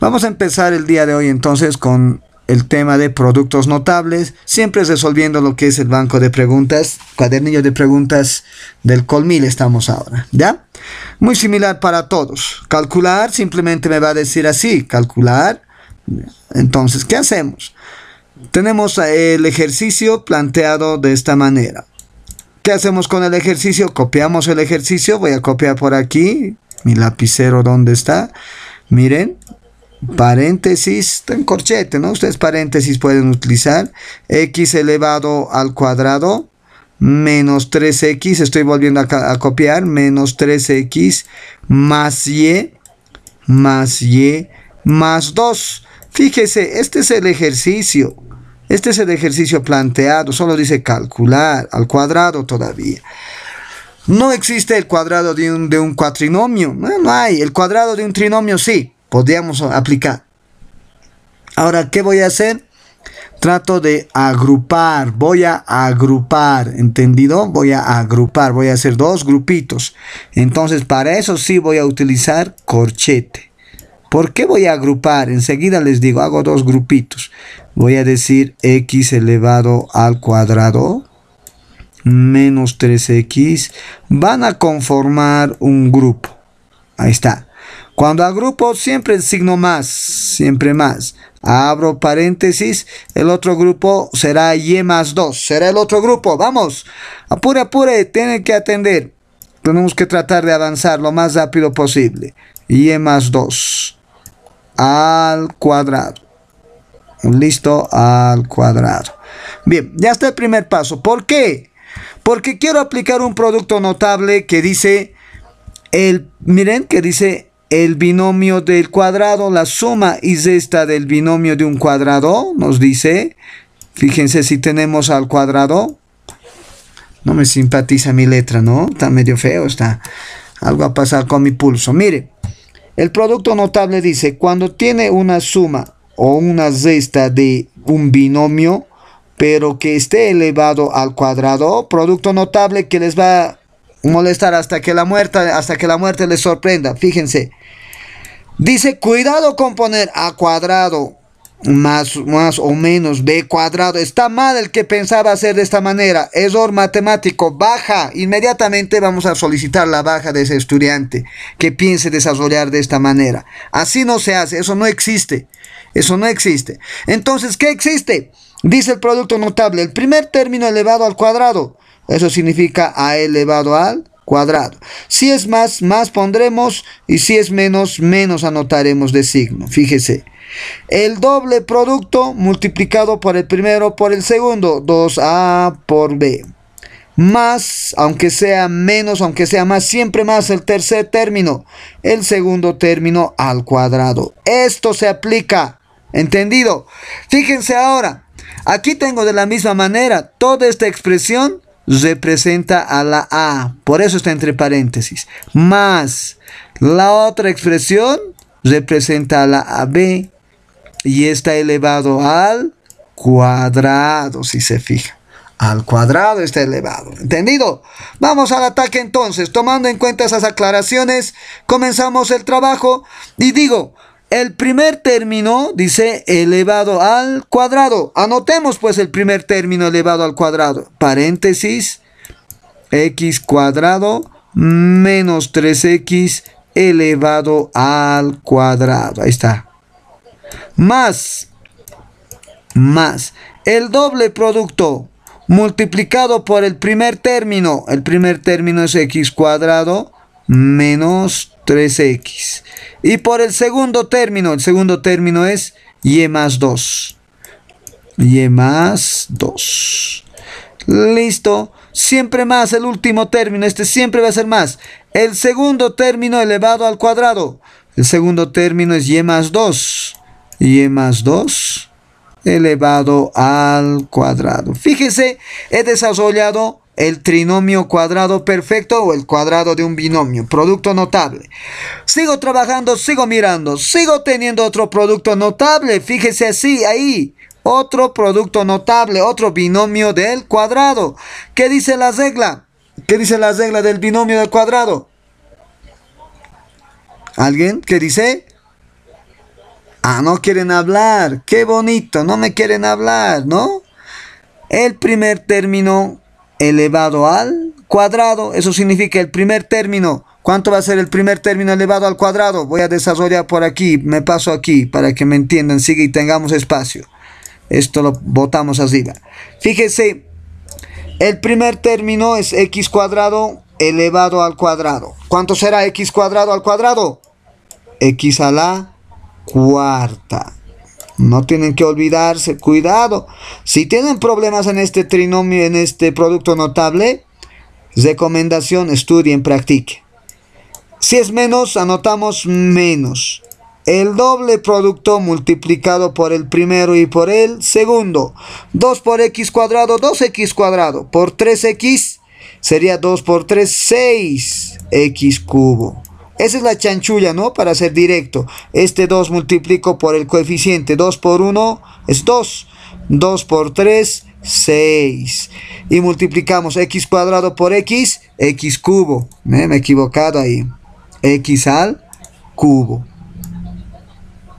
Vamos a empezar el día de hoy entonces con el tema de productos notables, siempre resolviendo lo que es el banco de preguntas, cuadernillo de preguntas del Colmil estamos ahora, ¿ya? Muy similar para todos. Calcular simplemente me va a decir así, calcular. Entonces, ¿qué hacemos? Tenemos eh, el ejercicio planteado de esta manera. ¿Qué hacemos con el ejercicio? Copiamos el ejercicio, voy a copiar por aquí, mi lapicero, ¿dónde está? Miren, paréntesis, en corchete, ¿no? Ustedes paréntesis pueden utilizar. X elevado al cuadrado menos 3X, estoy volviendo a, copiar, menos 3X más Y más Y más 2. Fíjese, este es el ejercicio. Este es el ejercicio planteado, solo dice calcular al cuadrado todavía. No existe el cuadrado de un, de cuatrinomio, no hay. El cuadrado de un trinomio sí, Podríamos aplicar. Ahora, ¿qué voy a hacer? Trato de agrupar, voy a agrupar, ¿entendido? Voy a agrupar, voy a hacer dos grupitos. Entonces, para eso sí voy a utilizar corchete. ¿Por qué voy a agrupar? Enseguida les digo, hago dos grupitos. Voy a decir x elevado al cuadrado menos 3x. Van a conformar un grupo. Ahí está. Cuando agrupo siempre el signo más, siempre más. Abro paréntesis, el otro grupo será Y más 2, será el otro grupo. Vamos, apure, apure, tienen que atender. Tenemos que tratar de avanzar lo más rápido posible. Y más 2 al cuadrado. Listo, al cuadrado. Bien, ya está el primer paso. ¿Por qué? Porque quiero aplicar un producto notable que dice, el, miren, que dice el binomio del cuadrado, la suma y resta del binomio de un cuadrado, nos dice, fíjense si tenemos al cuadrado, no me simpatiza mi letra, ¿no? Está medio feo, está, algo a pasar con mi pulso, mire, el producto notable dice, cuando tiene una suma o una zesta de un binomio, pero que esté elevado al cuadrado, producto notable que les va a, molestar hasta que la muerte, hasta que la muerte les sorprenda. Fíjense. Dice, cuidado con poner a cuadrado más, más o menos b cuadrado. Está mal el que pensaba hacer de esta manera. Error matemático. Baja. Inmediatamente vamos a solicitar la baja de ese estudiante que piense desarrollar de esta manera. Así no se hace. Eso no existe. Eso no existe. Entonces, ¿qué existe? Dice el producto notable. El primer término elevado al cuadrado eso significa a elevado al cuadrado. Si es más, más pondremos y si es menos, menos anotaremos de signo. Fíjese. El doble producto multiplicado por el primero por el segundo, 2A por B. Más, aunque sea menos, aunque sea más, siempre más el tercer término, el segundo término al cuadrado. Esto se aplica, ¿entendido? Fíjense ahora, aquí tengo de la misma manera toda esta expresión representa a la A. Por eso está entre paréntesis. Más la otra expresión representa a la AB y está elevado al cuadrado, si se fija. Al cuadrado está elevado. ¿Entendido? Vamos al ataque entonces. Tomando en cuenta esas aclaraciones, comenzamos el trabajo y digo, el primer término dice elevado al cuadrado. Anotemos pues el primer término elevado al cuadrado. Paréntesis, x cuadrado menos 3x elevado al cuadrado. Ahí está. Más, más el doble producto multiplicado por el primer término. El primer término es x cuadrado menos 3x. Y por el segundo término, el segundo término es y más 2. Y más 2. Listo. Siempre más el último término. Este siempre va a ser más. El segundo término elevado al cuadrado. El segundo término es y más 2. Y más 2 elevado al cuadrado. Fíjese, he desarrollado el trinomio cuadrado perfecto o el cuadrado de un binomio, producto notable. Sigo trabajando, sigo mirando, sigo teniendo otro producto notable, fíjese así, ahí, otro producto notable, otro binomio del cuadrado. ¿Qué dice la regla? ¿Qué dice la regla del binomio del cuadrado? ¿Alguien? ¿Qué dice? Ah, no quieren hablar. Qué bonito, no me quieren hablar, ¿no? El primer término elevado al cuadrado. Eso significa el primer término. ¿Cuánto va a ser el primer término elevado al cuadrado? Voy a desarrollar por aquí, me paso aquí para que me entiendan, sigue y tengamos espacio. Esto lo botamos así Fíjese, el primer término es x cuadrado elevado al cuadrado. ¿Cuánto será x cuadrado al cuadrado? x a la cuarta. No tienen que olvidarse, cuidado. Si tienen problemas en este trinomio, en este producto notable, recomendación, estudien, practiquen. Si es menos, anotamos menos. El doble producto multiplicado por el primero y por el segundo. 2 por x cuadrado, 2x cuadrado. Por 3x sería 2 por 3, 6x cubo. Esa es la chanchulla, ¿no? Para ser directo. Este 2 multiplico por el coeficiente. 2 por 1 es 2. 2 por 3, 6. Y multiplicamos x cuadrado por x, x cubo. ¿Eh? Me he equivocado ahí. x al cubo.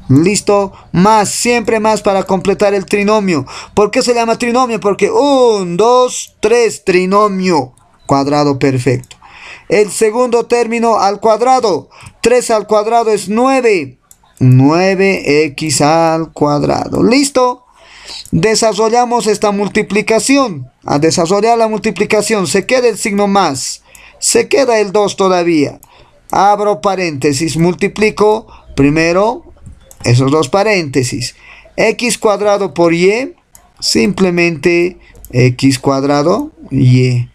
Listo, más, siempre más para completar el trinomio. ¿Por qué se llama trinomio? Porque 1, 2, 3, trinomio cuadrado perfecto el segundo término al cuadrado. 3 al cuadrado es 9. 9x al cuadrado. ¿Listo? Desarrollamos esta multiplicación. A desarrollar la multiplicación se queda el signo más. Se queda el 2 todavía. Abro paréntesis. Multiplico primero esos dos paréntesis. x cuadrado por y. Simplemente x cuadrado y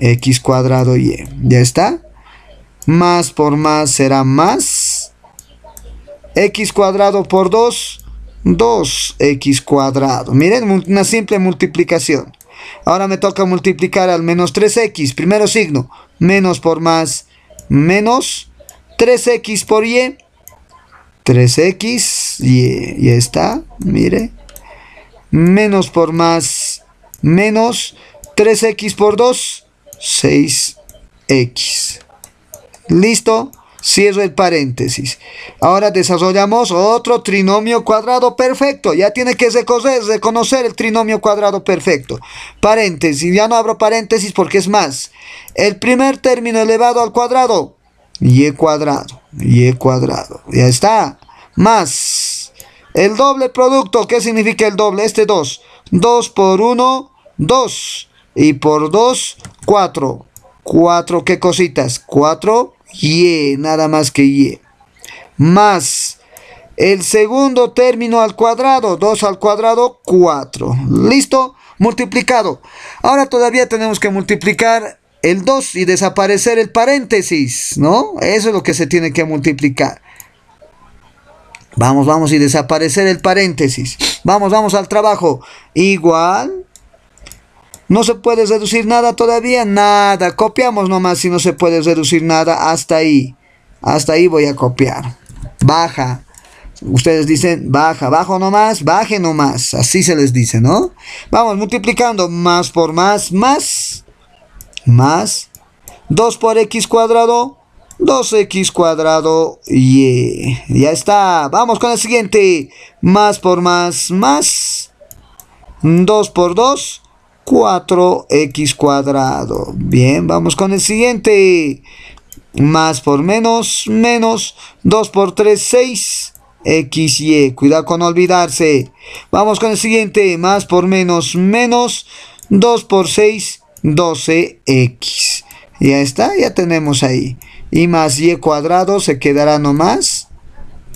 x cuadrado y e. ya está más por más será más x cuadrado por 2 2x cuadrado miren una simple multiplicación ahora me toca multiplicar al menos 3x primero signo menos por más menos 3x por y 3x y e. ya está mire menos por más menos 3x por 2 6x. ¿Listo? Cierro el paréntesis. Ahora desarrollamos otro trinomio cuadrado perfecto. Ya tiene que reconocer, reconocer el trinomio cuadrado perfecto. Paréntesis. Ya no abro paréntesis porque es más. El primer término elevado al cuadrado. Y e cuadrado. Y e cuadrado. Ya está. Más. El doble producto. ¿Qué significa el doble? Este 2. 2 por 1. 2. Y por 2, 4. 4, ¿qué cositas? 4, y, nada más que y. Más el segundo término al cuadrado, 2 al cuadrado, 4. ¿Listo? Multiplicado. Ahora todavía tenemos que multiplicar el 2 y desaparecer el paréntesis, ¿no? Eso es lo que se tiene que multiplicar. Vamos, vamos y desaparecer el paréntesis. Vamos, vamos al trabajo. Igual no se puede reducir nada todavía, nada. Copiamos nomás si no se puede reducir nada. Hasta ahí. Hasta ahí voy a copiar. Baja. Ustedes dicen, baja, bajo nomás, baje nomás. Así se les dice, ¿no? Vamos, multiplicando más por más, más, más. 2 por x cuadrado, 2x cuadrado, y Ya está. Vamos con el siguiente. Más por más, más. 2 por 2. 4x cuadrado. Bien, vamos con el siguiente. Más por menos, menos 2 por 3, 6. XY, cuidado con olvidarse. Vamos con el siguiente, más por menos, menos 2 por 6, 12X. Ya está, ya tenemos ahí. Y más Y cuadrado se quedará nomás.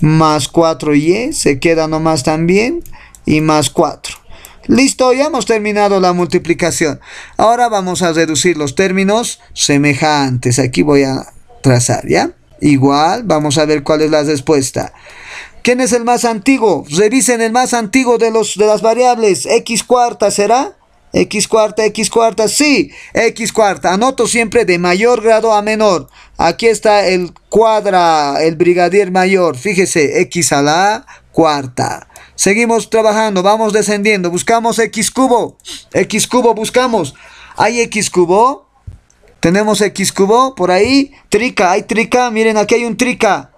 Más 4Y se queda nomás también. Y más 4. Listo, ya hemos terminado la multiplicación. Ahora vamos a reducir los términos semejantes. Aquí voy a trazar, ¿ya? Igual, vamos a ver cuál es la respuesta. ¿Quién es el más antiguo? Revisen el más antiguo de, los, de las variables. X cuarta será. X cuarta, X cuarta, sí, X cuarta. Anoto siempre de mayor grado a menor. Aquí está el cuadra, el brigadier mayor. Fíjese, X a la cuarta. Seguimos trabajando, vamos descendiendo. Buscamos X cubo. X cubo buscamos. Hay X cubo. Tenemos X cubo por ahí. Trica, hay trica. Miren, aquí hay un trica.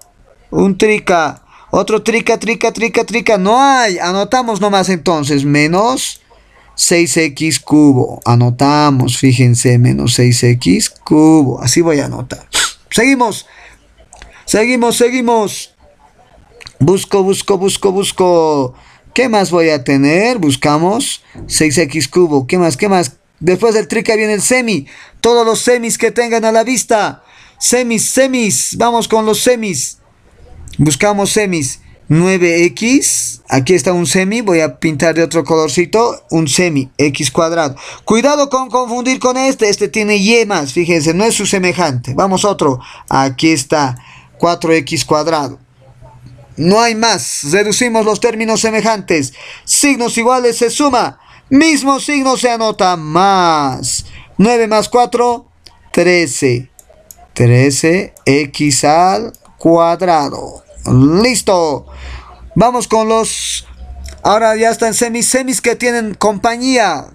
Un trica. Otro trica, trica, trica, trica. No hay. Anotamos nomás entonces. Menos 6x cubo. Anotamos, fíjense, menos 6x cubo. Así voy a anotar. Seguimos. Seguimos, seguimos. Busco, busco, busco, busco. ¿Qué más voy a tener? Buscamos 6x cubo. ¿Qué más? ¿Qué más? Después del trica viene el semi. Todos los semis que tengan a la vista. Semis, semis. Vamos con los semis. Buscamos semis. 9x, aquí está un semi, voy a pintar de otro colorcito, un semi, x cuadrado. Cuidado con confundir con este, este tiene y más, fíjense, no es su semejante. Vamos otro, aquí está 4x cuadrado. No hay más. Reducimos los términos semejantes. Signos iguales se suma. Mismo signo se anota más. 9 más 4, 13. 13x al cuadrado. Listo. Vamos con los... Ahora ya están semis, semis que tienen compañía.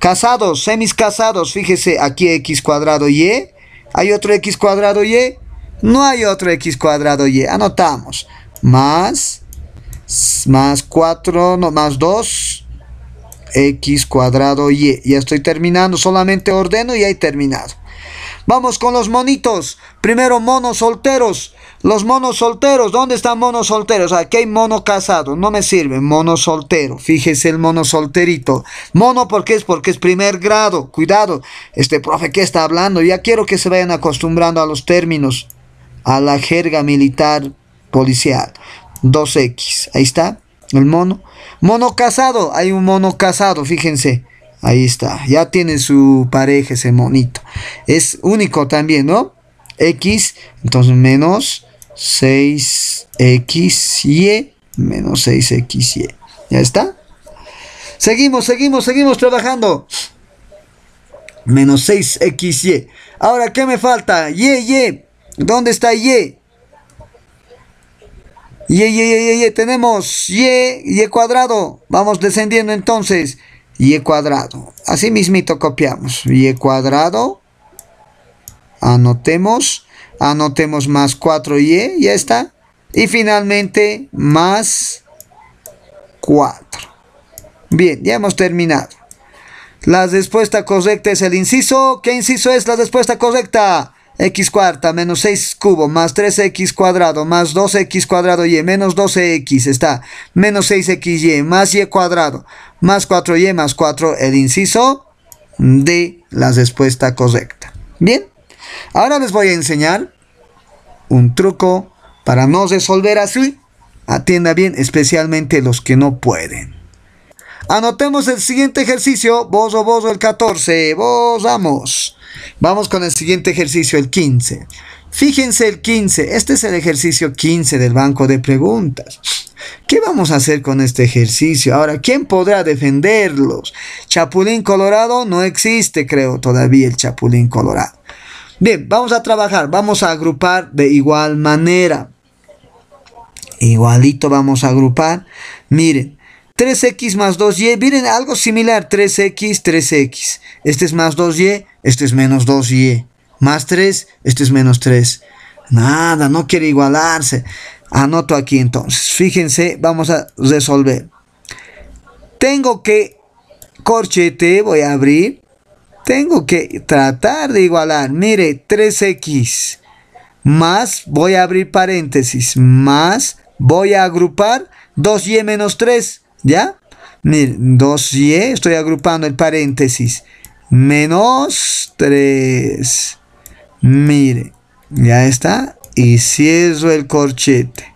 Casados, semis casados. Fíjese, aquí x cuadrado y. E. ¿Hay otro x cuadrado y? E. No hay otro x cuadrado y. E. Anotamos más, más 4, no, más 2, x cuadrado y. E. Ya estoy terminando, solamente ordeno y ahí terminado. Vamos con los monitos. Primero monos solteros. Los monos solteros, ¿dónde están monos solteros? Aquí hay mono casado, no me sirve, mono soltero, fíjese el mono solterito. Mono porque es porque es primer grado, cuidado, este profe que está hablando, ya quiero que se vayan acostumbrando a los términos, a la jerga militar policial. 2X, ahí está, el mono. Mono casado, hay un mono casado, fíjense. Ahí está, ya tiene su pareja ese monito. Es único también, ¿no? X, entonces menos 6XY, menos 6XY. ¿Ya está? Seguimos, seguimos, seguimos trabajando. Menos 6XY. Ahora, ¿qué me falta? Y, Y. ¿Dónde está Y? Y, y, y, y, tenemos y, y cuadrado. Vamos descendiendo entonces. Y cuadrado. Así mismito copiamos. Y cuadrado. Anotemos. Anotemos más 4y. Ya está. Y finalmente más 4. Bien, ya hemos terminado. La respuesta correcta es el inciso. ¿Qué inciso es la respuesta correcta? x cuarta menos 6 cubo más 3x cuadrado más 2x cuadrado y menos 12x está menos 6xy más y cuadrado más 4y más 4 el inciso de la respuesta correcta. Bien, ahora les voy a enseñar un truco para no resolver así. Atienda bien, especialmente los que no pueden. Anotemos el siguiente ejercicio, bozo, bozo el 14, vamos. Vamos con el siguiente ejercicio, el 15. Fíjense el 15, este es el ejercicio 15 del banco de preguntas. ¿Qué vamos a hacer con este ejercicio? Ahora, ¿quién podrá defenderlos? Chapulín Colorado no existe, creo, todavía el Chapulín Colorado. Bien, vamos a trabajar, vamos a agrupar de igual manera. Igualito vamos a agrupar. Miren, 3x más 2y, miren algo similar, 3x, 3x. Este es más 2y, este es menos 2y. Más 3, este es menos 3. Nada, no quiere igualarse. Anoto aquí entonces. Fíjense, vamos a resolver. Tengo que, corchete, voy a abrir. Tengo que tratar de igualar. Mire, 3x más, voy a abrir paréntesis, más, voy a agrupar 2y menos 3. ¿Ya? 2y, ¿eh? estoy agrupando el paréntesis, menos 3. Mire, ya está. Y cierro el corchete.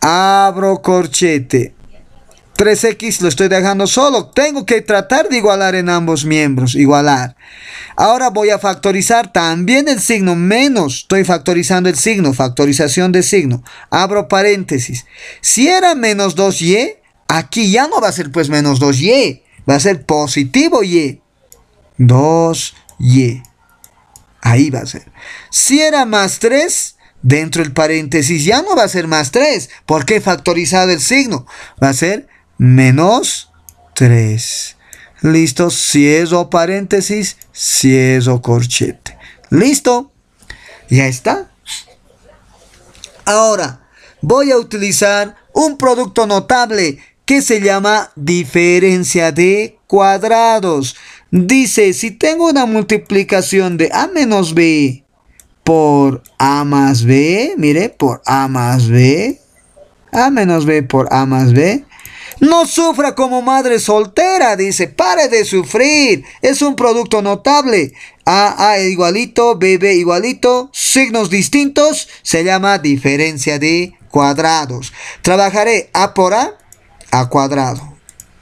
Abro corchete. 3x lo estoy dejando solo. Tengo que tratar de igualar en ambos miembros. Igualar. Ahora voy a factorizar también el signo menos. Estoy factorizando el signo. Factorización de signo. Abro paréntesis. Si era menos 2y, aquí ya no va a ser pues menos 2y. Va a ser positivo y. 2y. Ahí va a ser. Si era más 3, dentro del paréntesis ya no va a ser más 3. porque qué factorizado el signo? Va a ser menos 3. Listo, cierro paréntesis, cierro corchete. Listo, ya está. Ahora, voy a utilizar un producto notable que se llama diferencia de cuadrados. Dice, si tengo una multiplicación de a menos b por a más b, mire, por a más b, a menos b por a más b, no sufra como madre soltera, dice. Pare de sufrir. Es un producto notable. a igualito, b igualito, signos distintos. Se llama diferencia de cuadrados. Trabajaré A por A, A cuadrado,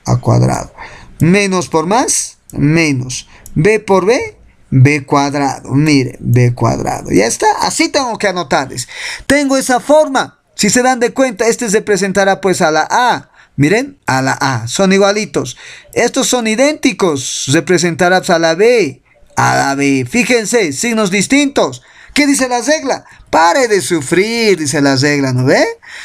A cuadrado. Menos por más, menos. B por B, B cuadrado. Mire, B cuadrado. Ya está. Así tengo que anotarles. Tengo esa forma. Si se dan de cuenta, este se presentará pues a la A Miren, a la A, son igualitos. Estos son idénticos, representarás a la B, a la B. Fíjense, signos distintos. ¿Qué dice la regla? Pare de sufrir, dice la regla, ¿no ve?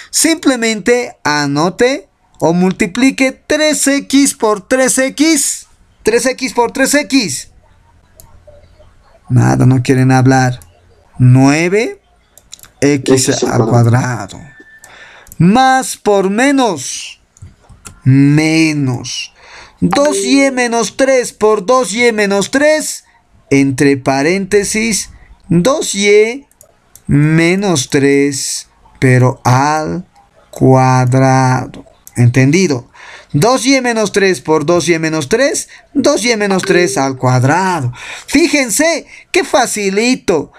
Simplemente anote o multiplique 3x por 3x. 3x por 3x. Nada, no quieren hablar. 9x al cuadrado. Más por menos menos. 2y e menos 3 por 2y e menos 3, entre paréntesis, 2y e menos 3, pero al cuadrado. ¿Entendido? 2y menos 3 por 2y menos 3, 2y menos 3 al cuadrado. Fíjense, qué facilito.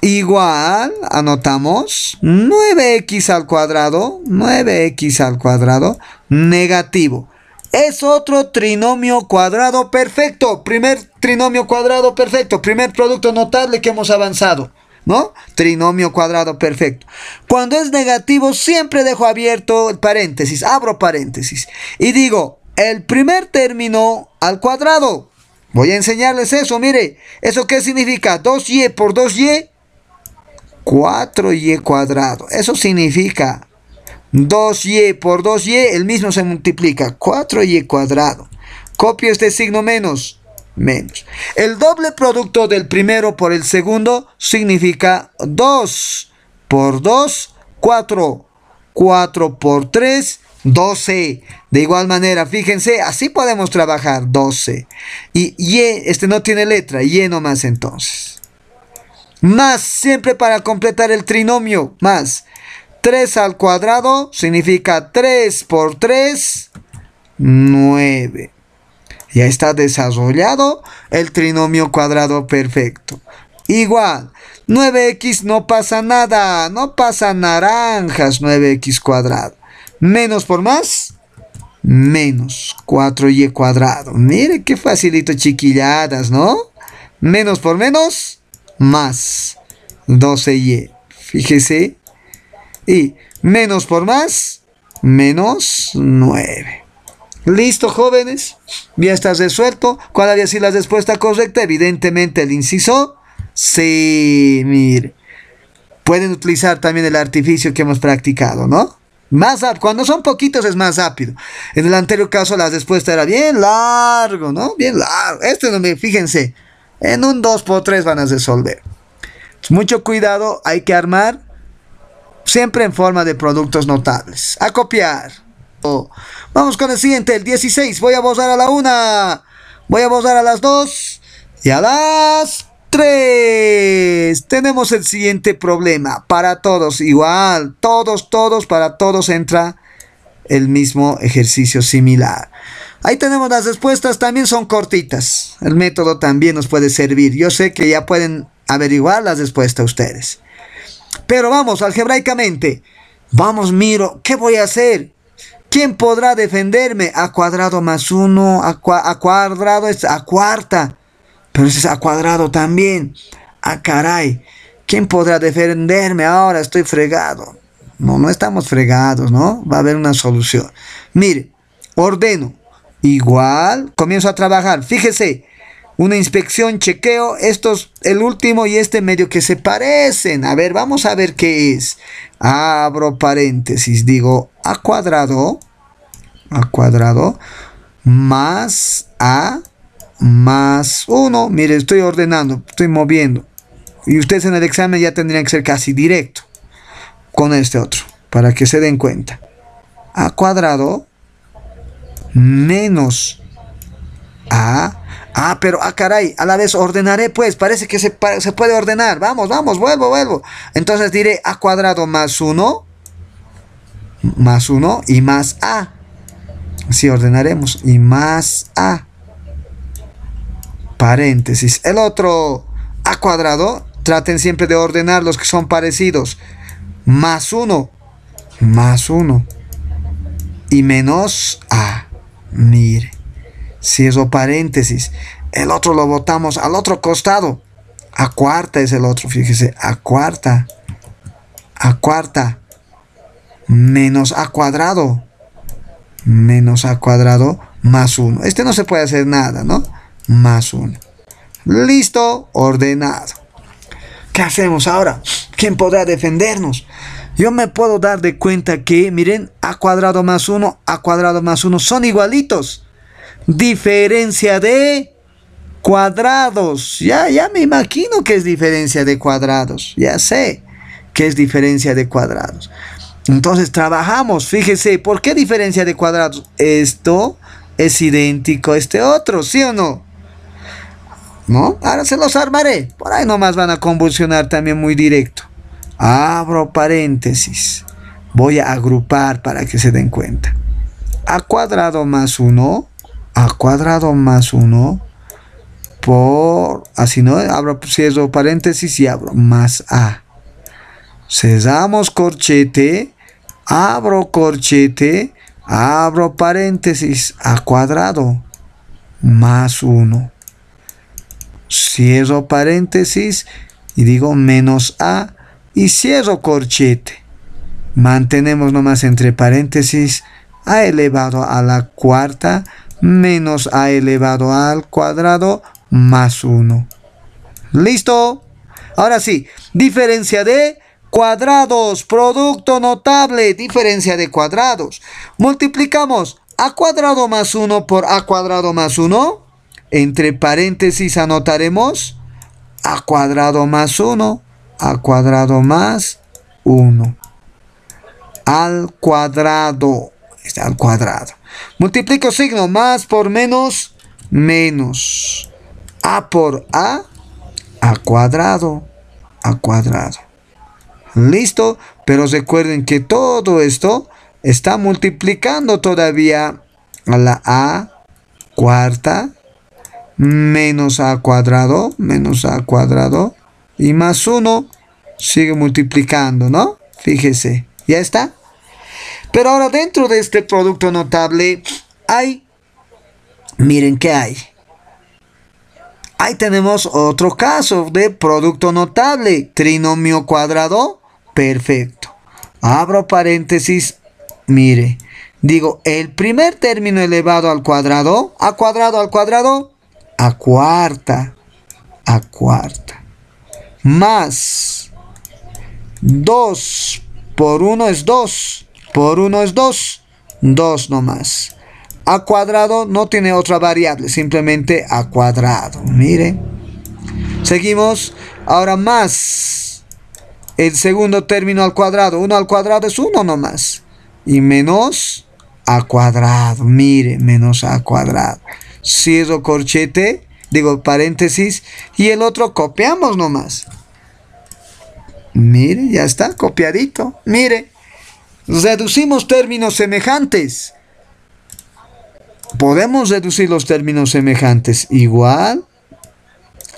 Igual, anotamos, 9x al cuadrado, 9x al cuadrado negativo. Es otro trinomio cuadrado perfecto. Primer trinomio cuadrado perfecto. Primer producto notable que hemos avanzado. ¿No? Trinomio cuadrado perfecto. Cuando es negativo, siempre dejo abierto el paréntesis. Abro paréntesis. Y digo, el primer término al cuadrado. Voy a enseñarles eso. Mire, ¿eso qué significa? 2y e por 2y. 4y e, e cuadrado. Eso significa 2y por 2y, el mismo se multiplica. 4y cuadrado. Copio este signo menos, menos. El doble producto del primero por el segundo significa 2 por 2, 4. 4 por 3, 12. De igual manera, fíjense, así podemos trabajar 12. Y, y este no tiene letra, y nomás entonces. Más, siempre para completar el trinomio, más. 3 al cuadrado significa 3 por 3, 9. Ya está desarrollado el trinomio cuadrado perfecto. Igual, 9x no pasa nada, no pasa naranjas 9x cuadrado. Menos por más, menos 4y cuadrado. Mire qué facilito chiquilladas, ¿no? Menos por menos, más 12y. Fíjese y menos por más, menos 9. Listo, jóvenes. Ya está resuelto. ¿Cuál había sido la respuesta correcta? Evidentemente el inciso Sí, mire. Pueden utilizar también el artificio que hemos practicado, ¿no? Más cuando son poquitos es más rápido. En el anterior caso la respuesta era bien largo, ¿no? Bien largo. Este donde, fíjense, en un 2 por 3 van a resolver. Mucho cuidado, hay que armar siempre en forma de productos notables. A copiar. Oh. Vamos con el siguiente, el 16. Voy a borrar a la 1. Voy a borrar a las 2. Y a las 3. Tenemos el siguiente problema. Para todos igual. Todos, todos, para todos entra el mismo ejercicio similar. Ahí tenemos las respuestas, también son cortitas. El método también nos puede servir. Yo sé que ya pueden averiguar las respuestas ustedes. Pero vamos, algebraicamente, vamos, miro, ¿qué voy a hacer? ¿Quién podrá defenderme? A cuadrado más uno, a, cuadrado es a cuarta, pero es a cuadrado también. A ah, caray, ¿quién podrá defenderme ahora? Estoy fregado. No, no estamos fregados, ¿no? Va a haber una solución. Mire, ordeno. Igual, comienzo a trabajar. Fíjese, una inspección, chequeo, estos, el último y este medio que se parecen. A ver, vamos a ver qué es. Abro paréntesis, digo a cuadrado, a cuadrado, más a más uno Mire, estoy ordenando, estoy moviendo. Y ustedes en el examen ya tendrían que ser casi directo con este otro, para que se den cuenta. A cuadrado menos a Ah, pero, ah, caray, a la vez ordenaré, pues, parece que se, puede ordenar. Vamos, vamos, vuelvo, vuelvo. Entonces diré A cuadrado más 1, más 1 y más A. Así ordenaremos. Y más A. Paréntesis. El otro A cuadrado, traten siempre de ordenar los que son parecidos. Más 1, más 1 y menos A. Mire. Cierro paréntesis. El otro lo botamos al otro costado. A cuarta es el otro, fíjese. A cuarta. A cuarta. Menos a cuadrado. Menos a cuadrado más uno Este no se puede hacer nada, ¿no? Más uno Listo, ordenado. ¿Qué hacemos ahora? ¿Quién podrá defendernos? Yo me puedo dar de cuenta que, miren, a cuadrado más uno a cuadrado más uno son igualitos diferencia de cuadrados. Ya, ya me imagino que es diferencia de cuadrados. Ya sé que es diferencia de cuadrados. Entonces trabajamos, fíjese, ¿por qué diferencia de cuadrados? Esto es idéntico a este otro, ¿sí o no? ¿No? Ahora se los armaré. Por ahí nomás van a convulsionar también muy directo. Abro paréntesis. Voy a agrupar para que se den cuenta. A cuadrado más 1 a cuadrado más 1 por, así no, abro, cierro paréntesis y abro, más a. Cerramos corchete, abro corchete, abro paréntesis, a cuadrado, más 1. Cierro paréntesis y digo menos a y cierro corchete. Mantenemos nomás entre paréntesis a elevado a la cuarta menos a elevado al cuadrado más 1. ¿Listo? Ahora sí, diferencia de cuadrados, producto notable, diferencia de cuadrados. Multiplicamos a cuadrado más 1 por a cuadrado más 1. Entre paréntesis anotaremos a cuadrado más 1, a cuadrado más 1. Al cuadrado, está al cuadrado. Multiplico signo. Más por menos, menos. A por A, A cuadrado, A cuadrado. Listo, pero recuerden que todo esto está multiplicando todavía a la A cuarta menos A cuadrado, menos A cuadrado y más 1 sigue multiplicando, ¿no? Fíjese, ya está. Pero ahora dentro de este producto notable hay, miren qué hay. Ahí tenemos otro caso de producto notable, trinomio cuadrado, perfecto. Abro paréntesis, mire, digo, el primer término elevado al cuadrado, a cuadrado al cuadrado, a cuarta, a cuarta, más 2 por 1 es 2, por 1 es 2, 2 nomás. A cuadrado no tiene otra variable, simplemente a cuadrado. Mire. Seguimos. Ahora más el segundo término al cuadrado. 1 al cuadrado es 1 nomás. Y menos a cuadrado. Mire, menos a cuadrado. Cierro corchete, digo paréntesis. Y el otro copiamos nomás. Mire, ya está copiadito. Mire reducimos términos semejantes. Podemos reducir los términos semejantes igual.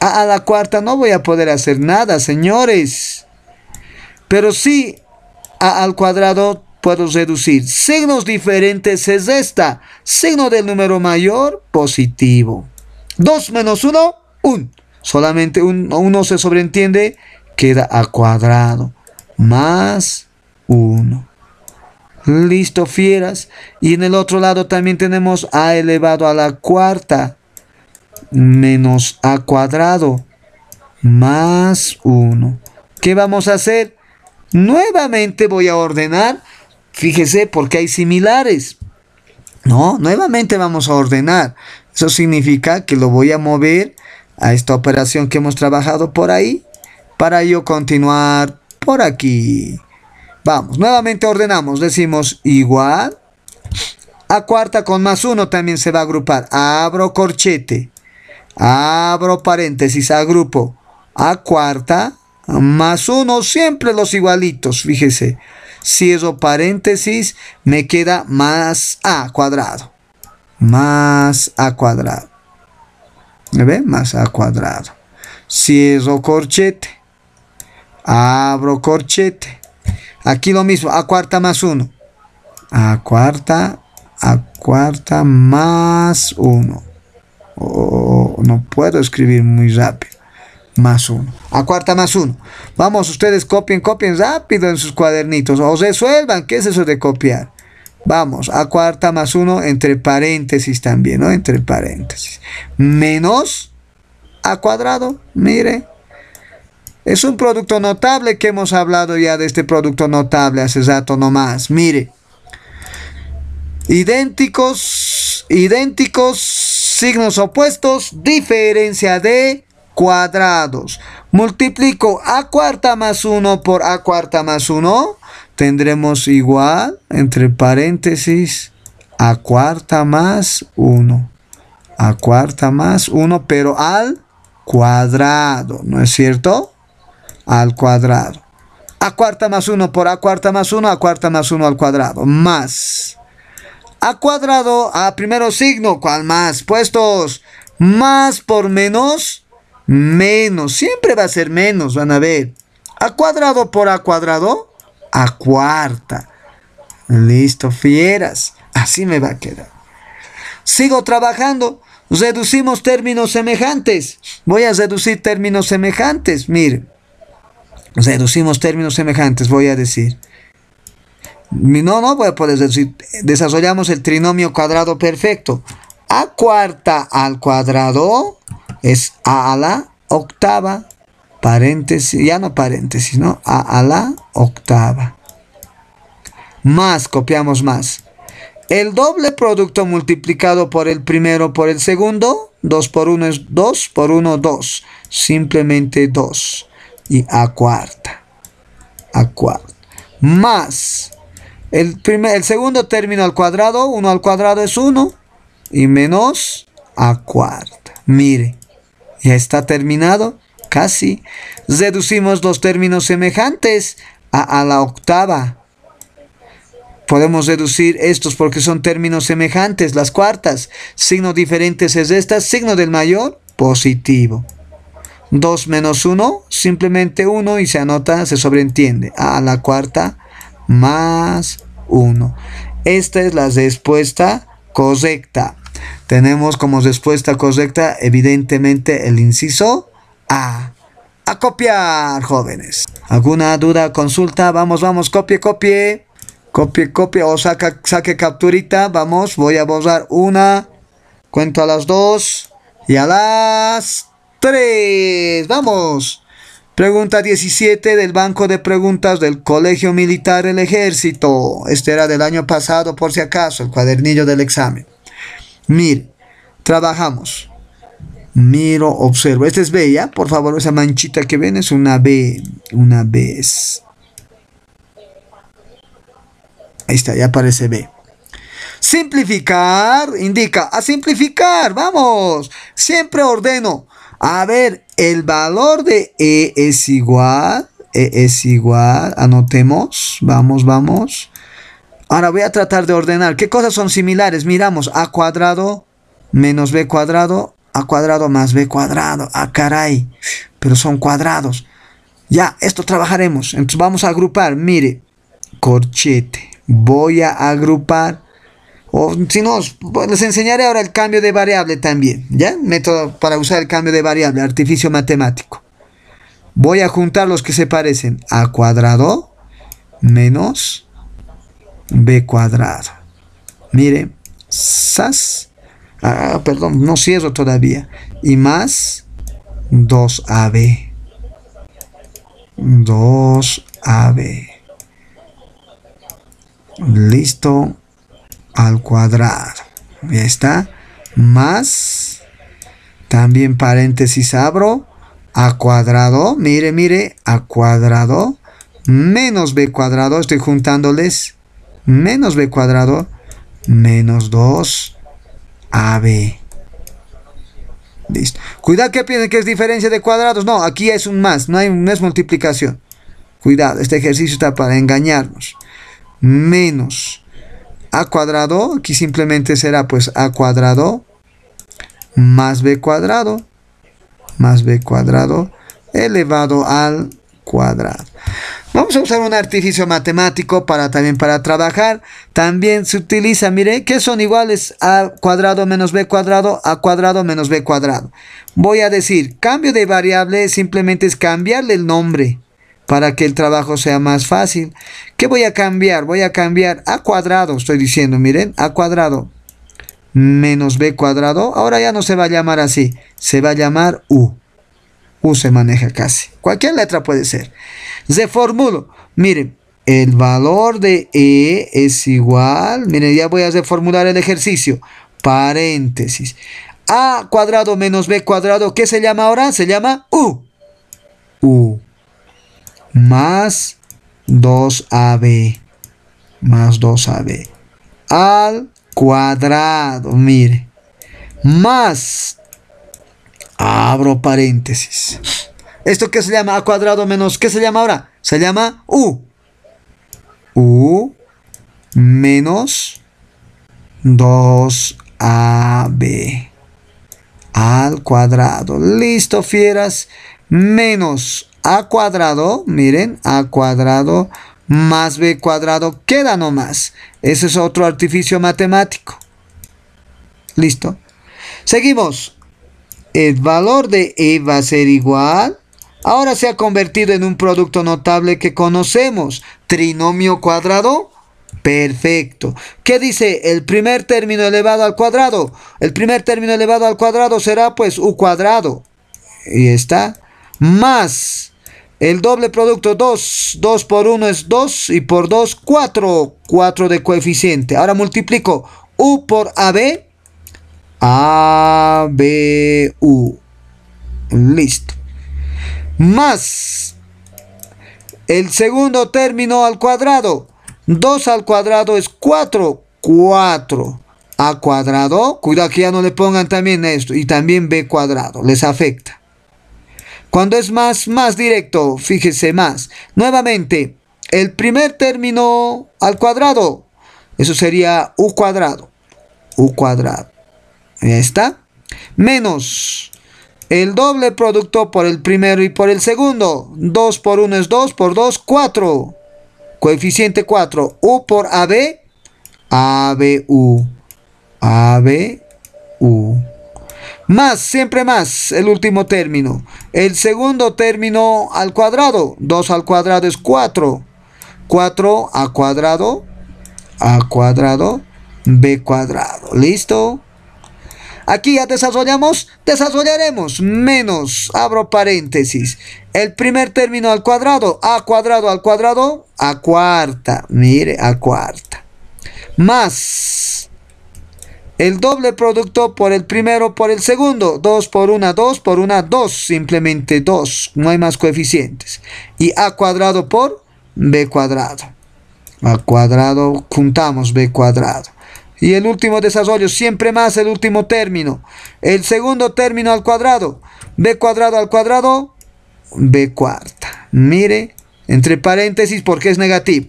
A, la cuarta no voy a poder hacer nada, señores. Pero sí, a, al cuadrado puedo reducir. Signos diferentes es esta. Signo del número mayor, positivo. 2 menos 1, 1. Solamente 1 se sobreentiende, queda a cuadrado. Más 1. Listo, fieras. Y en el otro lado también tenemos a elevado a la cuarta menos a cuadrado más 1. ¿Qué vamos a hacer? Nuevamente voy a ordenar. Fíjese porque hay similares. No, nuevamente vamos a ordenar. Eso significa que lo voy a mover a esta operación que hemos trabajado por ahí para yo continuar por aquí. Vamos, nuevamente ordenamos, decimos igual. A cuarta con más uno también se va a agrupar. Abro corchete. Abro paréntesis, agrupo. A cuarta más uno, siempre los igualitos, fíjese. Cierro paréntesis, me queda más A cuadrado. Más A cuadrado. ¿Me ve? Más A cuadrado. Cierro corchete. Abro corchete Aquí lo mismo, a cuarta más uno. A cuarta, a cuarta más uno. Oh, no puedo escribir muy rápido. Más uno. A cuarta más uno. Vamos, ustedes copien, copien rápido en sus cuadernitos. O resuelvan, ¿qué es eso de copiar? Vamos, a cuarta más uno entre paréntesis también, ¿no? Entre paréntesis. Menos a cuadrado, mire, es un producto notable que hemos hablado ya de este producto notable hace rato nomás. Mire. Idénticos, idénticos, signos opuestos, diferencia de cuadrados. Multiplico a cuarta más 1 por a cuarta más 1. Tendremos igual, entre paréntesis, a cuarta más 1. A cuarta más 1, pero al cuadrado, ¿no es cierto? al cuadrado. A cuarta más 1 por A cuarta más 1, A cuarta más 1 al cuadrado, más A cuadrado a primero signo, ¿cuál más? Puestos más por menos, menos, siempre va a ser menos, van a ver. A cuadrado por A cuadrado, A cuarta. Listo, fieras. Así me va a quedar. Sigo trabajando. Reducimos términos semejantes. Voy a reducir términos semejantes. Miren. Reducimos términos semejantes, voy a decir. No, no voy a poder decir. Desarrollamos el trinomio cuadrado perfecto. A cuarta al cuadrado es A a la octava. Paréntesis, ya no paréntesis, ¿no? A a la octava. Más, copiamos más. El doble producto multiplicado por el primero por el segundo. 2 por 1 es 2, por 1 2. Simplemente 2 y a cuarta. A cuarta. Más el, primer, el segundo término al cuadrado, 1 al cuadrado es 1 y menos a cuarta. Mire, ya está terminado, casi. Reducimos los términos semejantes a, a la octava. Podemos deducir estos porque son términos semejantes, las cuartas. Signos diferentes es esta, signo del mayor, positivo. 2 menos 1, simplemente 1 y se anota, se sobreentiende. A la cuarta más 1. Esta es la respuesta correcta. Tenemos como respuesta correcta evidentemente el inciso A. A copiar, jóvenes. ¿Alguna duda, consulta? Vamos, vamos, copie, copie. Copie, copie o saque capturita. Vamos, voy a borrar una. Cuento a las dos y a las 3. Vamos. Pregunta 17 del Banco de Preguntas del Colegio Militar del Ejército. Este era del año pasado, por si acaso, el cuadernillo del examen. Mire, trabajamos. Miro, observo. Esta es B, ¿ya? Por favor, esa manchita que ven es una B. Una B es. Ahí está, ya aparece B. Simplificar indica a simplificar. Vamos. Siempre ordeno a ver, el valor de E es igual. E es igual. Anotemos. Vamos, vamos. Ahora voy a tratar de ordenar. ¿Qué cosas son similares? Miramos. A cuadrado menos B cuadrado. A cuadrado más B cuadrado. Ah, caray. Pero son cuadrados. Ya, esto trabajaremos. Entonces vamos a agrupar. Mire. Corchete. Voy a agrupar o si no, les enseñaré ahora el cambio de variable también, ¿ya? Método para usar el cambio de variable, artificio matemático. Voy a juntar los que se parecen. A cuadrado menos B cuadrado. Miren, SAS. Ah, perdón, no cierro todavía. Y más 2AB. 2AB. Listo al cuadrado. Ya está. Más. También paréntesis abro. A cuadrado. Mire, mire. A cuadrado. Menos b cuadrado. Estoy juntándoles. Menos b cuadrado. Menos 2. AB. Listo. Cuidado que piensen que es diferencia de cuadrados. No, aquí es un más. No, hay, no es multiplicación. Cuidado, este ejercicio está para engañarnos. Menos a cuadrado, aquí simplemente será pues a cuadrado más b cuadrado más b cuadrado elevado al cuadrado. Vamos a usar un artificio matemático para también para trabajar. También se utiliza, mire, que son iguales a cuadrado menos b cuadrado a cuadrado menos b cuadrado. Voy a decir, cambio de variable simplemente es cambiarle el nombre para que el trabajo sea más fácil. ¿Qué voy a cambiar? Voy a cambiar a cuadrado, estoy diciendo, miren, a cuadrado menos b cuadrado, ahora ya no se va a llamar así, se va a llamar u. U se maneja casi. Cualquier letra puede ser. Reformulo. Miren, el valor de E es igual. Miren, ya voy a reformular el ejercicio. Paréntesis. A cuadrado menos B cuadrado, ¿qué se llama ahora? Se llama U. U más 2ab más 2ab al cuadrado, mire, más, abro paréntesis. ¿Esto qué se llama? A cuadrado menos, ¿qué se llama ahora? Se llama U. U menos 2AB al cuadrado. Listo, fieras. Menos a cuadrado, miren, a cuadrado más b cuadrado queda nomás. Ese es otro artificio matemático. Listo. Seguimos. El valor de E va a ser igual. Ahora se ha convertido en un producto notable que conocemos. Trinomio cuadrado. Perfecto. ¿Qué dice el primer término elevado al cuadrado? El primer término elevado al cuadrado será pues u cuadrado. Y está. Más el doble producto 2, 2 por 1 es 2 y por 2 4, 4 de coeficiente. Ahora multiplico U por AB, ABU. Listo. Más el segundo término al cuadrado. 2 al cuadrado es 4, 4 a cuadrado. Cuidado que ya no le pongan también esto y también B cuadrado, les afecta. Cuando es más, más directo, fíjese más. Nuevamente, el primer término al cuadrado. Eso sería u cuadrado. u cuadrado. Ahí está. Menos el doble producto por el primero y por el segundo. 2 por 1 es 2, por 2, 4. Coeficiente 4. U por AB, ABU. ABU. Más, siempre más, el último término. El segundo término al cuadrado. 2 al cuadrado es 4. 4 a cuadrado, a cuadrado, b cuadrado. ¿Listo? Aquí ya desarrollamos, desarrollaremos menos, abro paréntesis. El primer término al cuadrado, a cuadrado al cuadrado, a cuarta, mire, a cuarta. Más el doble producto por el primero, por el segundo. 2 por 1, 2 por 1, 2. Simplemente 2. No hay más coeficientes. Y a cuadrado por b cuadrado. A cuadrado juntamos b cuadrado. Y el último desarrollo, siempre más el último término. El segundo término al cuadrado. b cuadrado al cuadrado, b cuarta. Mire, entre paréntesis porque es negativo.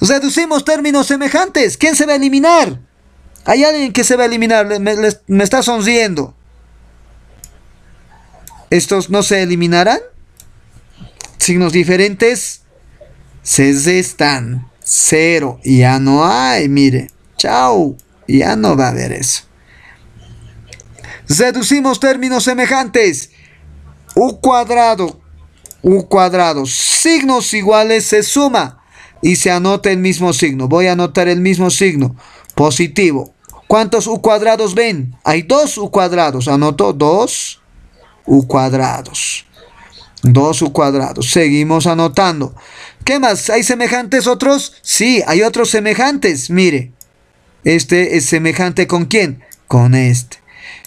Reducimos términos semejantes. ¿Quién se va a eliminar? Hay alguien que se va a eliminar, me, está sonriendo. ¿Estos no se eliminarán? Signos diferentes se están. Cero. Ya no hay, mire. Chao. Ya no va a haber eso. Reducimos términos semejantes. U cuadrado. U cuadrado. Signos iguales se suma. Y se anota el mismo signo. Voy a anotar el mismo signo. Positivo. ¿Cuántos u cuadrados ven? Hay dos u cuadrados. Anoto dos u cuadrados. Dos u cuadrados. Seguimos anotando. ¿Qué más? ¿Hay semejantes otros? Sí, hay otros semejantes. Mire, este es semejante con quién? Con este.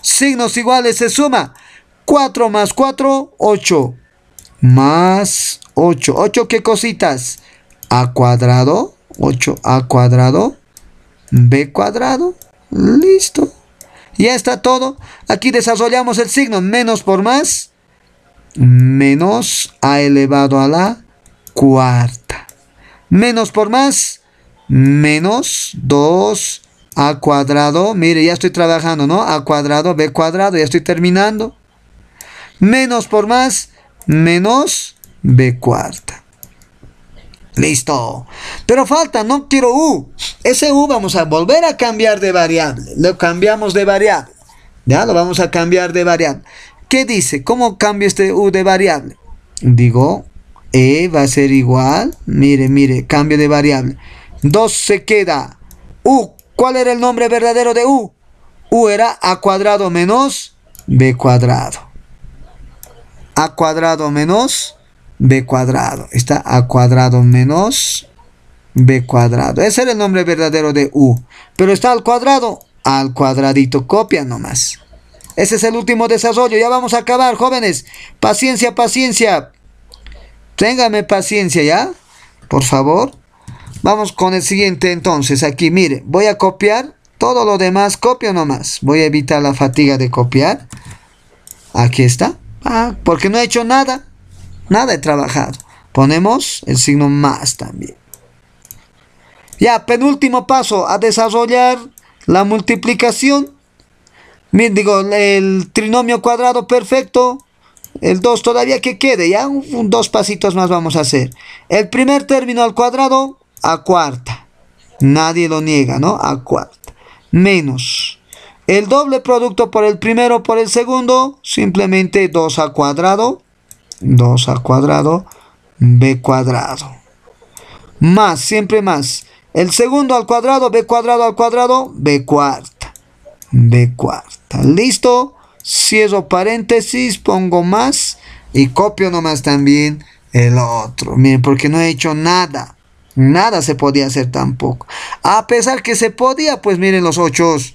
Signos iguales se suma. 4 más 4, 8. Más 8. ¿Ocho qué cositas? A cuadrado. 8 a cuadrado b cuadrado. Listo. Ya está todo. Aquí desarrollamos el signo menos por más. Menos a elevado a la cuarta. Menos por más. Menos 2 a cuadrado. Mire, ya estoy trabajando, ¿no? A cuadrado, b cuadrado. Ya estoy terminando. Menos por más. Menos b cuarta. Listo. Pero falta, no quiero U. Ese U vamos a volver a cambiar de variable. Lo cambiamos de variable. Ya, lo vamos a cambiar de variable. ¿Qué dice? ¿Cómo cambio este U de variable? Digo, E va a ser igual. Mire, mire, cambio de variable. 2 se queda. U, ¿cuál era el nombre verdadero de U? U era A cuadrado menos B cuadrado. A cuadrado menos b cuadrado. Está a cuadrado menos b cuadrado. Ese era el nombre verdadero de u. Pero está al cuadrado, al cuadradito. Copia nomás. Ese es el último desarrollo. Ya vamos a acabar, jóvenes. Paciencia, paciencia. Téngame paciencia, ¿ya? Por favor. Vamos con el siguiente entonces. Aquí, mire. Voy a copiar. Todo lo demás copio nomás. Voy a evitar la fatiga de copiar. Aquí está. Ah, porque no he hecho nada. Nada de trabajado. Ponemos el signo más también. Ya, penúltimo paso, a desarrollar la multiplicación. Miren, digo, el trinomio cuadrado perfecto. El 2 todavía que quede, ya dos pasitos más vamos a hacer. El primer término al cuadrado, a cuarta. Nadie lo niega, ¿no? A cuarta. Menos. El doble producto por el primero por el segundo, simplemente 2 al cuadrado. 2 al cuadrado, b cuadrado. Más, siempre más. El segundo al cuadrado, b cuadrado al cuadrado, b cuarta. b cuarta. Listo. Cierro paréntesis, pongo más y copio nomás también el otro. Miren, porque no he hecho nada. Nada se podía hacer tampoco. A pesar que se podía, pues miren los ochos.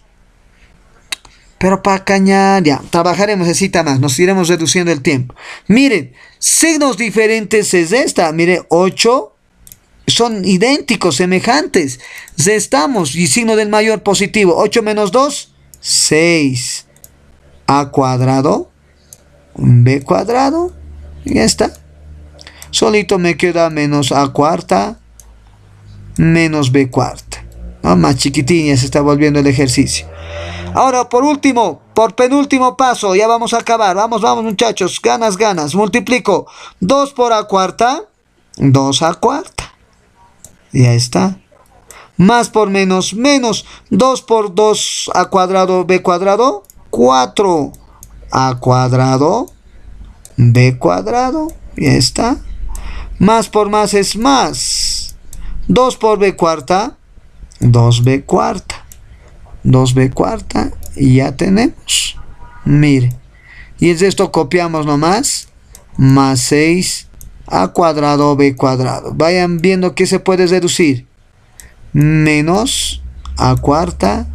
Pero para cañar, ya, trabajaremos necesita más, nos iremos reduciendo el tiempo. Miren, signos diferentes es esta, miren, 8 son idénticos, semejantes. estamos y signo del mayor positivo, 8 menos 2, 6. A cuadrado, B cuadrado, ya está. Solito me queda menos A cuarta, menos B cuarta. Más chiquitín, se está volviendo el ejercicio. Ahora, por último, por penúltimo paso, ya vamos a acabar. Vamos, vamos muchachos, ganas, ganas. Multiplico 2 por a cuarta, 2 a cuarta. Ya está. Más por menos, menos 2 por 2 a cuadrado, b cuadrado, 4 a cuadrado, b cuadrado. Ya está. Más por más es más. 2 por b cuarta, 2b cuarta. 2b cuarta y ya tenemos. Mire. Y es esto copiamos nomás. Más 6 a cuadrado b cuadrado. Vayan viendo que se puede deducir. Menos a cuarta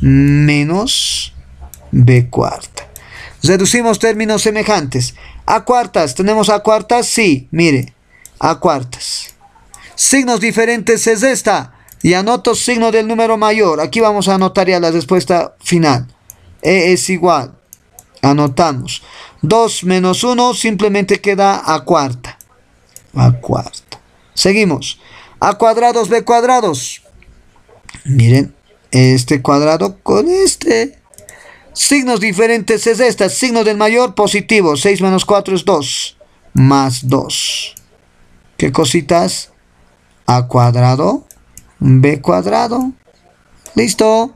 menos b cuarta. Reducimos términos semejantes. A cuartas, ¿tenemos a cuartas? Sí, mire, a cuartas. Signos diferentes es esta y anoto signo del número mayor. Aquí vamos a anotar ya la respuesta final. E es igual. Anotamos. 2 menos 1 simplemente queda a cuarta. A cuarta. Seguimos. A cuadrados, B cuadrados. Miren, este cuadrado con este. Signos diferentes es esta. Signo del mayor positivo. 6 menos 4 es 2. Más 2. ¿Qué cositas? A cuadrado b cuadrado. Listo.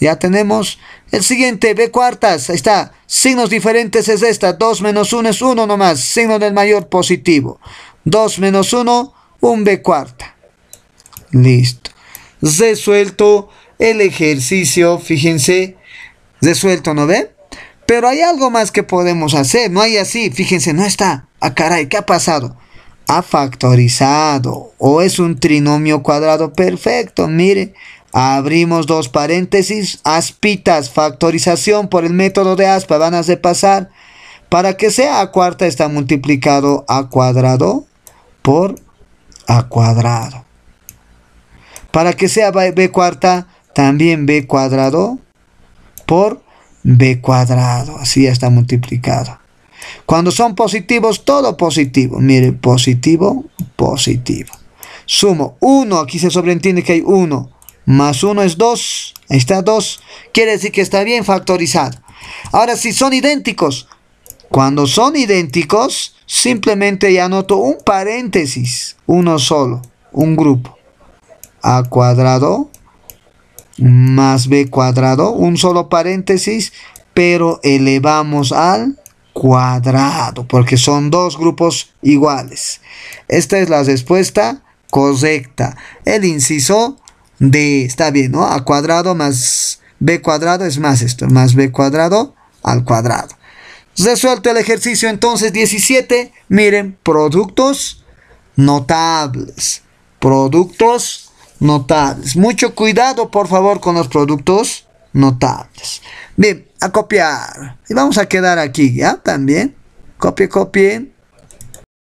Ya tenemos el siguiente, b cuartas. Ahí está. Signos diferentes es esta. 2 menos 1 es 1 nomás. Signo del mayor positivo. 2 menos 1, Un b cuarta. Listo. Resuelto el ejercicio. Fíjense. Resuelto, ¿no ve? Pero hay algo más que podemos hacer. No hay así. Fíjense, no está. Ah, caray, ¿qué ha pasado? A factorizado o es un trinomio cuadrado perfecto. Mire, abrimos dos paréntesis, aspitas, factorización por el método de aspa, van a hacer pasar. Para que sea a cuarta está multiplicado a cuadrado por a cuadrado. Para que sea b cuarta, también b cuadrado por b cuadrado. Así ya está multiplicado. Cuando son positivos, todo positivo. Mire, positivo, positivo. Sumo 1, aquí se sobreentiende que hay 1. Más 1 es 2, ahí está 2. Quiere decir que está bien factorizado. Ahora, si son idénticos, cuando son idénticos, simplemente ya anoto un paréntesis, uno solo, un grupo. A cuadrado más b cuadrado, un solo paréntesis, pero elevamos al cuadrado, porque son dos grupos iguales. Esta es la respuesta correcta. El inciso D está bien, ¿no? A cuadrado más B cuadrado es más esto, más B cuadrado al cuadrado. Resuelto el ejercicio entonces 17. Miren, productos notables. Productos notables. Mucho cuidado por favor con los productos notables. Bien, a copiar. Y vamos a quedar aquí, ¿ya? También. Copie, copien.